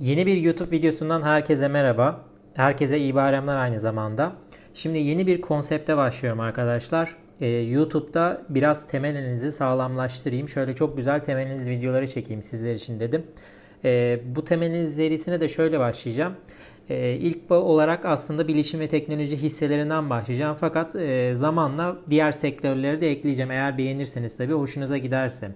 Yeni bir YouTube videosundan herkese merhaba. Herkese iyi bayramlar aynı zamanda. Şimdi yeni bir konsepte başlıyorum arkadaşlar. Ee, YouTube'da biraz temelinizi sağlamlaştırayım. Şöyle çok güzel temeliniz videoları çekeyim sizler için dedim. Ee, bu temeliniz serisine de şöyle başlayacağım. Ee, ilk olarak aslında bilişim ve teknoloji hisselerinden başlayacağım. Fakat e, zamanla diğer sektörleri de ekleyeceğim. Eğer beğenirseniz tabii hoşunuza giderse.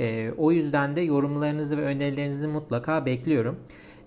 Ee, o yüzden de yorumlarınızı ve önerilerinizi mutlaka bekliyorum.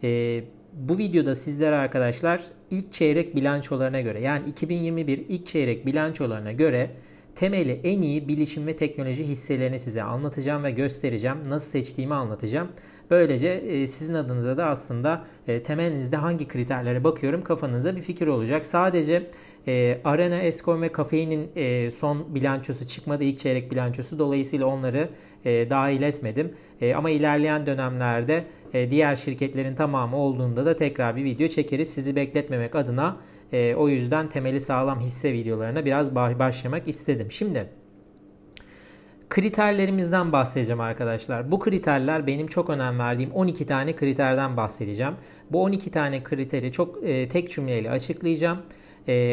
E, bu videoda sizlere arkadaşlar ilk çeyrek bilançolarına göre yani 2021 ilk çeyrek bilançolarına göre temeli en iyi bilişim ve teknoloji hisselerini size anlatacağım ve göstereceğim. Nasıl seçtiğimi anlatacağım. Böylece e, sizin adınıza da aslında e, temelinizde hangi kriterlere bakıyorum kafanızda bir fikir olacak. Sadece e, Arena, Escom ve Kafein'in e, son bilançosu çıkmadı. ilk çeyrek bilançosu. Dolayısıyla onları dahil etmedim. ama ilerleyen dönemlerde e, diğer şirketlerin tamamı olduğunda da tekrar bir video çekeriz. Sizi bekletmemek adına e, o yüzden temeli sağlam hisse videolarına biraz başlamak istedim. Şimdi kriterlerimizden bahsedeceğim arkadaşlar. Bu kriterler benim çok önem verdiğim 12 tane kriterden bahsedeceğim. Bu 12 tane kriteri çok e, tek cümleyle açıklayacağım.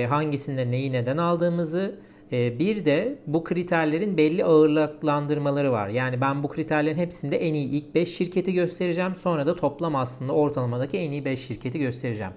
hangisinde neyi neden aldığımızı, ee, bir de bu kriterlerin belli ağırlıklandırmaları var. Yani ben bu kriterlerin hepsinde en iyi ilk 5 şirketi göstereceğim. Sonra da toplam aslında ortalamadaki en iyi 5 şirketi göstereceğim.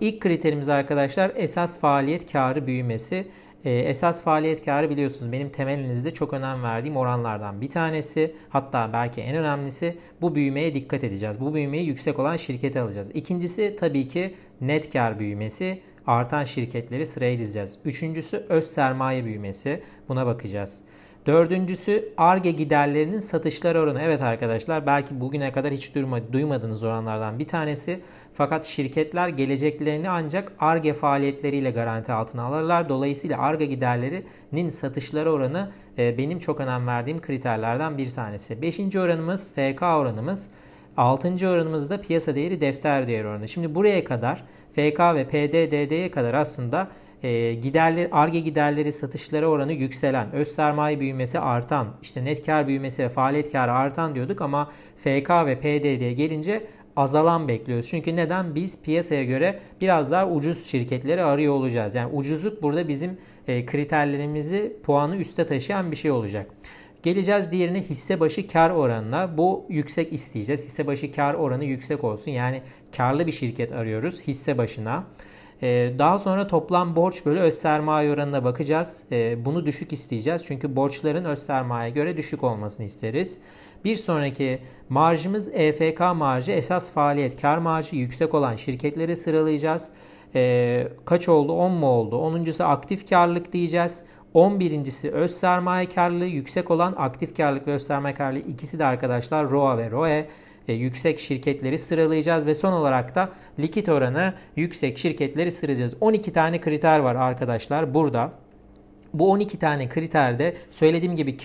İlk kriterimiz arkadaşlar esas faaliyet karı büyümesi. Ee, esas faaliyet karı biliyorsunuz benim temelinizde çok önem verdiğim oranlardan bir tanesi. Hatta belki en önemlisi bu büyümeye dikkat edeceğiz. Bu büyümeyi yüksek olan şirkete alacağız. İkincisi tabii ki net kar büyümesi artan şirketleri sıraya dizeceğiz. Üçüncüsü öz sermaye büyümesi. Buna bakacağız. Dördüncüsü ARGE giderlerinin satışlar oranı. Evet arkadaşlar belki bugüne kadar hiç duyma, duymadığınız oranlardan bir tanesi. Fakat şirketler geleceklerini ancak ARGE faaliyetleriyle garanti altına alırlar. Dolayısıyla ARGE giderlerinin satışları oranı e, benim çok önem verdiğim kriterlerden bir tanesi. Beşinci oranımız FK oranımız. Altıncı da piyasa değeri defter değeri oranı. Şimdi buraya kadar FK ve PDDD'ye kadar aslında e, giderler, arge giderleri satışlara oranı yükselen, öz sermaye büyümesi artan, işte net kar büyümesi ve faaliyet karı artan diyorduk ama FK ve PDD'ye gelince azalan bekliyoruz. Çünkü neden? Biz piyasaya göre biraz daha ucuz şirketleri arıyor olacağız. Yani ucuzluk burada bizim e, kriterlerimizi puanı üste taşıyan bir şey olacak. Geleceğiz diğerine hisse başı kar oranına. Bu yüksek isteyeceğiz. Hisse başı kar oranı yüksek olsun. Yani karlı bir şirket arıyoruz hisse başına. Ee, daha sonra toplam borç bölü öz sermaye oranına bakacağız. Ee, bunu düşük isteyeceğiz. Çünkü borçların öz sermaye göre düşük olmasını isteriz. Bir sonraki marjımız EFK marjı, esas faaliyet kar marjı yüksek olan şirketleri sıralayacağız. Ee, kaç oldu? 10 mu oldu? 10.sı aktif karlılık diyeceğiz. 11.si öz sermaye karlılığı yüksek olan aktif karlılık ve öz sermaye karlılığı ikisi de arkadaşlar ROA ve ROE e, yüksek şirketleri sıralayacağız ve son olarak da likit oranı yüksek şirketleri sıralayacağız. 12 tane kriter var arkadaşlar burada. Bu 12 tane kriterde söylediğim gibi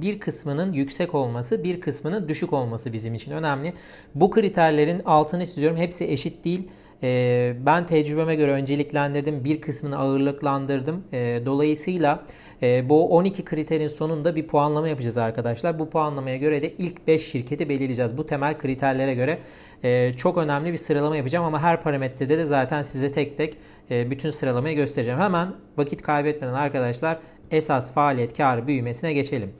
bir kısmının yüksek olması, bir kısmının düşük olması bizim için önemli. Bu kriterlerin altını çiziyorum. Hepsi eşit değil. E, ben tecrübeme göre önceliklendirdim. Bir kısmını ağırlıklandırdım. E, dolayısıyla e, bu 12 kriterin sonunda bir puanlama yapacağız arkadaşlar. Bu puanlamaya göre de ilk 5 şirketi belirleyeceğiz. Bu temel kriterlere göre e, çok önemli bir sıralama yapacağım ama her parametrede de zaten size tek tek e, bütün sıralamayı göstereceğim. Hemen vakit kaybetmeden arkadaşlar esas faaliyet karı büyümesine geçelim.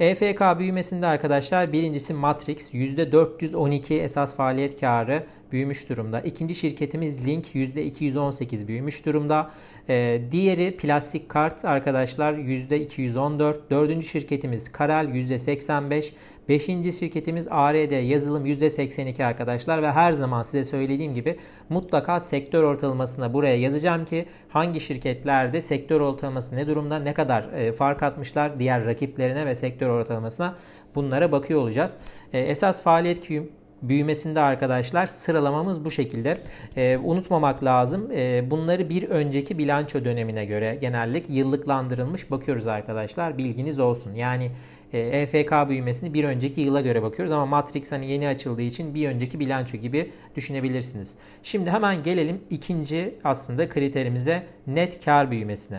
EFK büyümesinde arkadaşlar birincisi Matrix %412 esas faaliyet karı büyümüş durumda. İkinci şirketimiz Link %218 büyümüş durumda. Ee, diğeri Plastik Kart arkadaşlar %214. Dördüncü şirketimiz Karel %85. Beşinci şirketimiz ARD yazılım %82 arkadaşlar ve her zaman size söylediğim gibi mutlaka sektör ortalamasına buraya yazacağım ki hangi şirketlerde sektör ortalaması ne durumda ne kadar e, fark atmışlar diğer rakiplerine ve sektör ortalamasına bunlara bakıyor olacağız. E, esas faaliyet büyümesinde arkadaşlar sıralamamız bu şekilde. E, unutmamak lazım. E, bunları bir önceki bilanço dönemine göre genellik yıllıklandırılmış bakıyoruz arkadaşlar. Bilginiz olsun. Yani EFK e büyümesini bir önceki yıla göre bakıyoruz ama Matrix hani yeni açıldığı için bir önceki bilanço gibi düşünebilirsiniz. Şimdi hemen gelelim ikinci aslında kriterimize net kar büyümesine.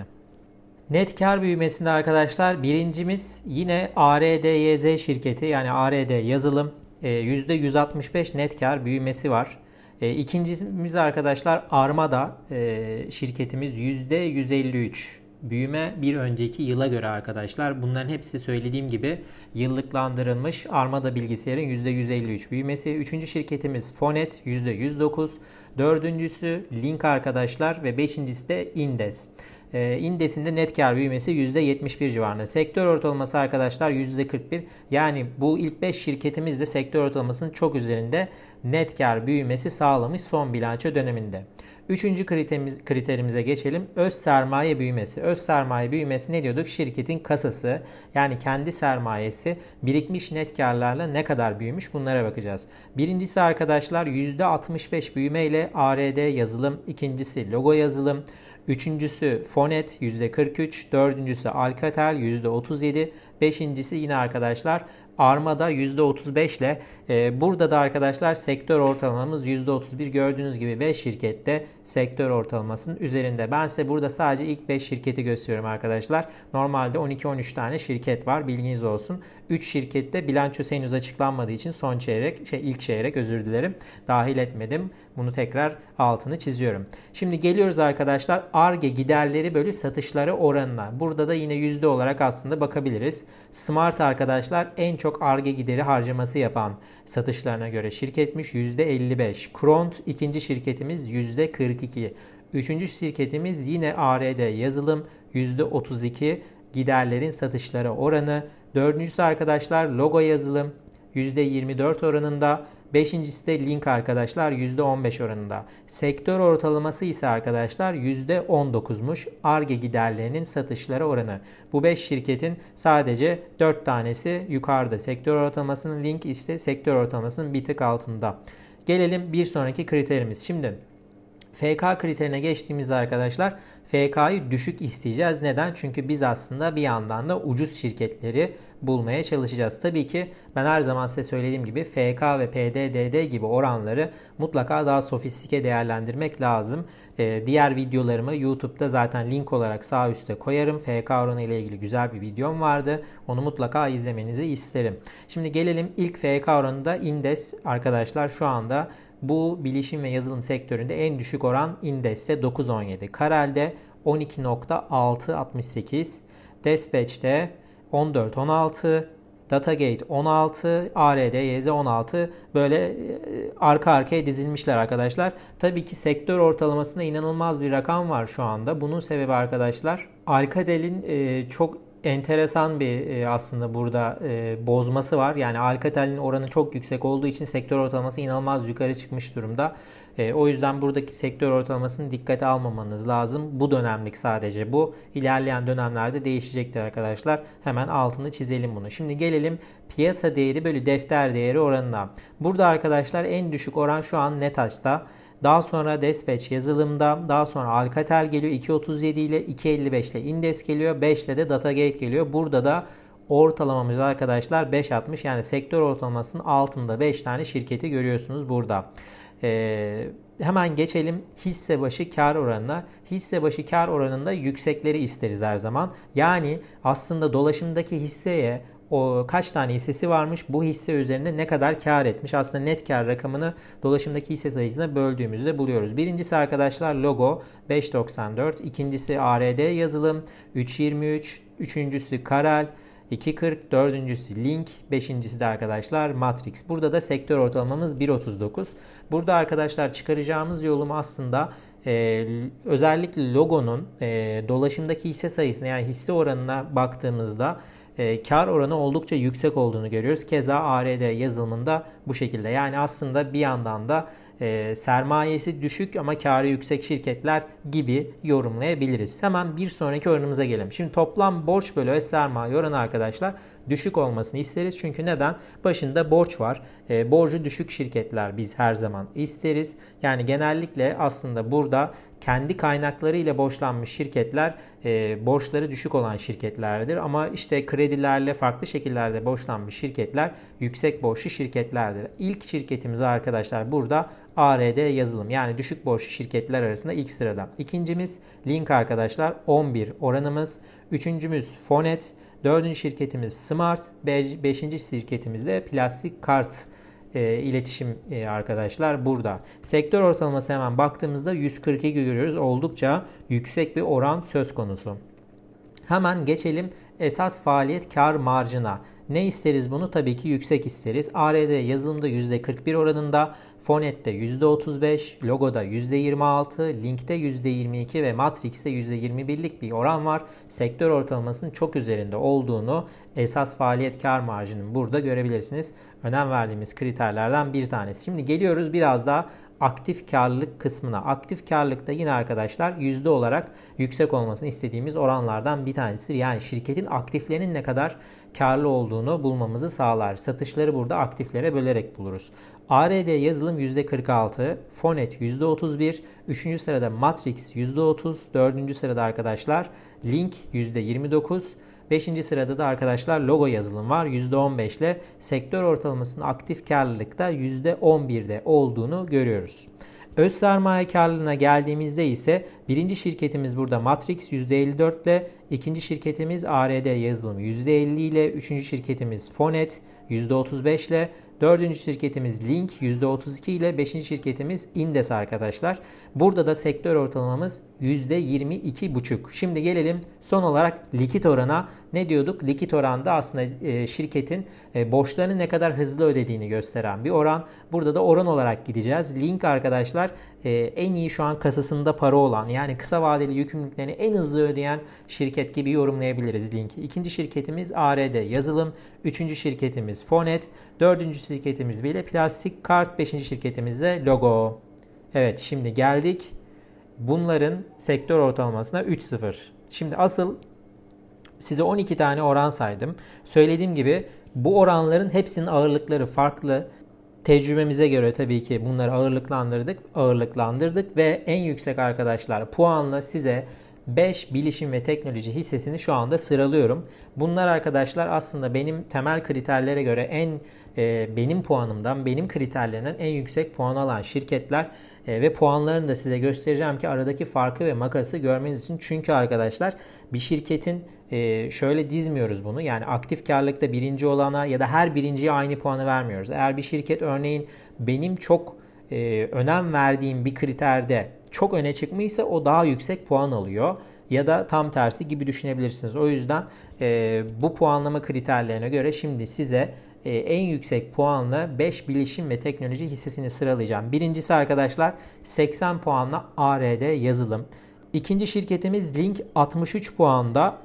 Net kar büyümesinde arkadaşlar birincimiz yine ARDYZ şirketi yani ARD yazılım %165 e, net kar büyümesi var. E, ikincimiz arkadaşlar Armada e, şirketimiz %153 Büyüme bir önceki yıla göre arkadaşlar. Bunların hepsi söylediğim gibi yıllıklandırılmış Armada bilgisayarın %153 büyümesi. Üçüncü şirketimiz Fonet %109. Dördüncüsü Link arkadaşlar ve beşincisi de Indes. E, de net kar büyümesi %71 civarında. Sektör ortalaması arkadaşlar %41. Yani bu ilk 5 şirketimiz de sektör ortalamasının çok üzerinde net kar büyümesi sağlamış son bilanço döneminde. Üçüncü kriterimiz, kriterimize geçelim. Öz sermaye büyümesi. Öz sermaye büyümesi ne diyorduk? Şirketin kasası yani kendi sermayesi birikmiş net karlarla ne kadar büyümüş bunlara bakacağız. Birincisi arkadaşlar %65 büyüme ile ARD yazılım. ikincisi logo yazılım. Üçüncüsü Fonet %43, dördüncüsü Alcatel %37, beşincisi yine arkadaşlar Armada %35 ile ee, burada da arkadaşlar sektör ortalamamız %31 gördüğünüz gibi 5 şirkette sektör ortalamasının üzerinde. Ben size burada sadece ilk 5 şirketi gösteriyorum arkadaşlar. Normalde 12-13 tane şirket var bilginiz olsun. 3 şirkette bilanço henüz açıklanmadığı için son çeyrek, şey ilk çeyrek özür dilerim dahil etmedim. Bunu tekrar altını çiziyorum. Şimdi geliyoruz arkadaşlar ARGE giderleri bölü satışları oranına. Burada da yine yüzde olarak aslında bakabiliriz. Smart arkadaşlar en çok ARGE gideri harcaması yapan satışlarına göre şirketmiş %55. Kront ikinci şirketimiz %42. Üçüncü şirketimiz yine ARD yazılım %32 giderlerin satışlara oranı. Dördüncüsü arkadaşlar logo yazılım %24 oranında. Beşincisi de Link arkadaşlar %15 oranında. Sektör ortalaması ise arkadaşlar %19'muş ARGE giderlerinin satışları oranı. Bu 5 şirketin sadece 4 tanesi yukarıda. Sektör ortalamasının Link ise sektör ortalamasının bir tık altında. Gelelim bir sonraki kriterimiz. Şimdi FK kriterine geçtiğimizde arkadaşlar FK'yı düşük isteyeceğiz. Neden? Çünkü biz aslında bir yandan da ucuz şirketleri bulmaya çalışacağız. Tabii ki ben her zaman size söylediğim gibi FK ve PDDD gibi oranları mutlaka daha sofistike değerlendirmek lazım. Ee, diğer videolarımı YouTube'da zaten link olarak sağ üstte koyarım. FK oranı ile ilgili güzel bir videom vardı. Onu mutlaka izlemenizi isterim. Şimdi gelelim ilk FK oranında Indes arkadaşlar şu anda bu bilişim ve yazılım sektöründe en düşük oran indekste 9.17. Karel'de 12.668. Dispatch'te 14.16. Datagate 16, ARD, YZ 16 böyle e, arka arkaya dizilmişler arkadaşlar. Tabii ki sektör ortalamasında inanılmaz bir rakam var şu anda. Bunun sebebi arkadaşlar Alcadel'in e, çok enteresan bir e, aslında burada e, bozması var. Yani Alcatel'in oranı çok yüksek olduğu için sektör ortalaması inanılmaz yukarı çıkmış durumda. E, o yüzden buradaki sektör ortalamasını dikkate almamanız lazım. Bu dönemlik sadece bu. İlerleyen dönemlerde değişecektir arkadaşlar. Hemen altını çizelim bunu. Şimdi gelelim piyasa değeri bölü defter değeri oranına. Burada arkadaşlar en düşük oran şu an Netaş'ta. Daha sonra Dispatch yazılımda, daha sonra Alcatel geliyor 2.37 ile 2.55 ile Indes geliyor, 5 ile de Datagate geliyor. Burada da ortalamamız arkadaşlar 5.60 yani sektör ortalamasının altında 5 tane şirketi görüyorsunuz burada. Ee, hemen geçelim hisse başı kar oranına. Hisse başı kar oranında yüksekleri isteriz her zaman. Yani aslında dolaşımdaki hisseye o kaç tane hissesi varmış, bu hisse üzerinde ne kadar kar etmiş. Aslında net kar rakamını dolaşımdaki hisse sayısına böldüğümüzde buluyoruz. Birincisi arkadaşlar logo 5.94, ikincisi ARD yazılım 3.23, üçüncüsü Karel 2.40, dördüncüsü Link, beşincisi de arkadaşlar Matrix. Burada da sektör ortalamamız 1.39. Burada arkadaşlar çıkaracağımız yolum aslında e, özellikle logonun e, dolaşımdaki hisse sayısına yani hisse oranına baktığımızda e, kar oranı oldukça yüksek olduğunu görüyoruz. Keza ARD yazılımında bu şekilde. Yani aslında bir yandan da e, sermayesi düşük ama karı yüksek şirketler gibi yorumlayabiliriz. Hemen bir sonraki oranımıza gelelim. Şimdi toplam borç bölü sermaye oranı arkadaşlar düşük olmasını isteriz. Çünkü neden? Başında borç var. E, borcu düşük şirketler biz her zaman isteriz. Yani genellikle aslında burada kendi kaynakları ile borçlanmış şirketler e, borçları düşük olan şirketlerdir. Ama işte kredilerle farklı şekillerde borçlanmış şirketler yüksek borçlu şirketlerdir. İlk şirketimiz arkadaşlar burada ARD yazılım yani düşük borçlu şirketler arasında ilk sırada. İkincimiz Link arkadaşlar 11 oranımız. Üçüncümüz Fonet. Dördüncü şirketimiz Smart. Beş, beşinci şirketimiz de Plastik Kart e, iletişim e, arkadaşlar burada. Sektör ortalaması hemen baktığımızda 142 görüyoruz. Oldukça yüksek bir oran söz konusu. Hemen geçelim esas faaliyet kar marjına. Ne isteriz bunu? Tabii ki yüksek isteriz. ARD yazılımda %41 oranında, Fonet'te %35, Logo'da %26, Link'te %22 ve Matrix'te %21'lik bir oran var. Sektör ortalamasının çok üzerinde olduğunu esas faaliyet kar marjının burada görebilirsiniz önem verdiğimiz kriterlerden bir tanesi. Şimdi geliyoruz biraz daha aktif karlılık kısmına. Aktif karlılık da yine arkadaşlar yüzde olarak yüksek olmasını istediğimiz oranlardan bir tanesi. Yani şirketin aktiflerinin ne kadar karlı olduğunu bulmamızı sağlar. Satışları burada aktiflere bölerek buluruz. ARD yazılım %46, Fonet %31, 3. sırada Matrix %30, 4. sırada arkadaşlar Link %29, 5. sırada da arkadaşlar logo yazılım var. %15 ile sektör ortalamasının aktif karlılıkta %11'de olduğunu görüyoruz. Öz sermaye karlılığına geldiğimizde ise birinci şirketimiz burada Matrix %54 ile, ikinci şirketimiz ARD yazılım %50 ile, üçüncü şirketimiz Fonet %35 ile, Dördüncü şirketimiz Link %32 ile beşinci şirketimiz Indes arkadaşlar. Burada da sektör ortalamamız %22,5. Şimdi gelelim son olarak likit orana ne diyorduk? Likit oranda aslında e, şirketin e, borçlarını ne kadar hızlı ödediğini gösteren bir oran. Burada da oran olarak gideceğiz. Link arkadaşlar e, en iyi şu an kasasında para olan yani kısa vadeli yükümlülüklerini en hızlı ödeyen şirket gibi yorumlayabiliriz Link. İkinci şirketimiz ARD yazılım. Üçüncü şirketimiz Fonet. Dördüncü şirketimiz bile plastik kart. Beşinci şirketimiz de logo. Evet şimdi geldik bunların sektör ortalamasına 3-0. Şimdi asıl Size 12 tane oran saydım. Söylediğim gibi bu oranların hepsinin ağırlıkları farklı. Tecrübemize göre tabii ki bunları ağırlıklandırdık, ağırlıklandırdık ve en yüksek arkadaşlar puanla size 5 bilişim ve teknoloji hissesini şu anda sıralıyorum. Bunlar arkadaşlar aslında benim temel kriterlere göre en e, benim puanımdan, benim kriterlerinden en yüksek puan alan şirketler e, ve puanlarını da size göstereceğim ki aradaki farkı ve makası görmeniz için. Çünkü arkadaşlar bir şirketin ee, şöyle dizmiyoruz bunu. Yani aktif karlılıkta birinci olana ya da her birinciye aynı puanı vermiyoruz. Eğer bir şirket örneğin benim çok e, önem verdiğim bir kriterde çok öne çıkmışsa o daha yüksek puan alıyor ya da tam tersi gibi düşünebilirsiniz. O yüzden e, bu puanlama kriterlerine göre şimdi size e, en yüksek puanlı 5 bilişim ve teknoloji hissesini sıralayacağım. Birincisi arkadaşlar 80 puanla ARD yazılım. İkinci şirketimiz Link 63 puanda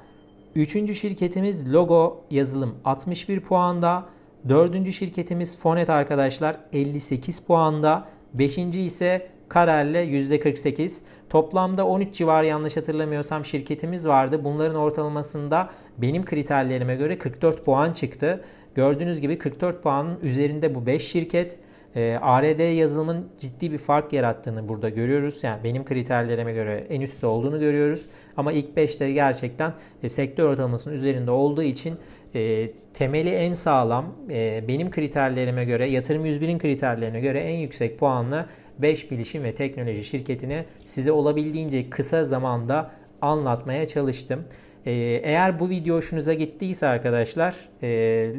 Üçüncü şirketimiz Logo Yazılım 61 puanda. Dördüncü şirketimiz Fonet arkadaşlar 58 puanda. Beşinci ise Karel'le %48. Toplamda 13 civarı yanlış hatırlamıyorsam şirketimiz vardı. Bunların ortalamasında benim kriterlerime göre 44 puan çıktı. Gördüğünüz gibi 44 puanın üzerinde bu 5 şirket. E, ee, ARD yazılımın ciddi bir fark yarattığını burada görüyoruz. Yani benim kriterlerime göre en üstte olduğunu görüyoruz. Ama ilk 5'te gerçekten e, sektör ortalamasının üzerinde olduğu için e, temeli en sağlam, e, benim kriterlerime göre, yatırım 101'in kriterlerine göre en yüksek puanla 5 bilişim ve teknoloji şirketine size olabildiğince kısa zamanda anlatmaya çalıştım. Ee, eğer bu video hoşunuza gittiyse arkadaşlar e,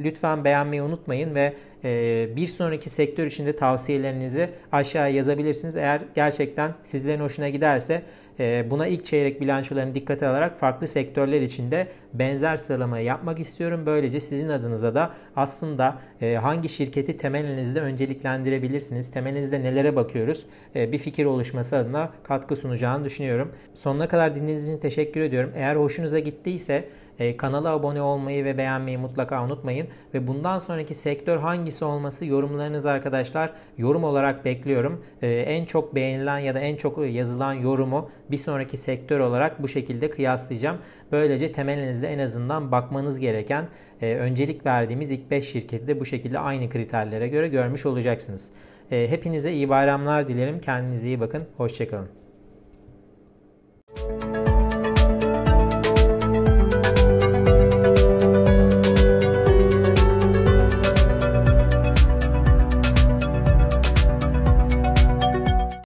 lütfen beğenmeyi unutmayın ve e, bir sonraki sektör içinde tavsiyelerinizi aşağıya yazabilirsiniz. Eğer gerçekten sizlerin hoşuna giderse ee, buna ilk çeyrek bilançolarını dikkate alarak farklı sektörler içinde benzer sıralamayı yapmak istiyorum. Böylece sizin adınıza da aslında e, hangi şirketi temelinizde önceliklendirebilirsiniz, temelinizde nelere bakıyoruz e, bir fikir oluşması adına katkı sunacağını düşünüyorum. Sonuna kadar dinlediğiniz için teşekkür ediyorum. Eğer hoşunuza gittiyse e, kanala abone olmayı ve beğenmeyi mutlaka unutmayın. Ve bundan sonraki sektör hangisi olması yorumlarınız arkadaşlar yorum olarak bekliyorum. E, en çok beğenilen ya da en çok yazılan yorumu bir sonraki sektör olarak bu şekilde kıyaslayacağım. Böylece temelinizde en azından bakmanız gereken e, öncelik verdiğimiz ilk 5 şirketi de bu şekilde aynı kriterlere göre görmüş olacaksınız. Ee, hepinize iyi bayramlar dilerim. Kendinize iyi bakın. Hoşçakalın.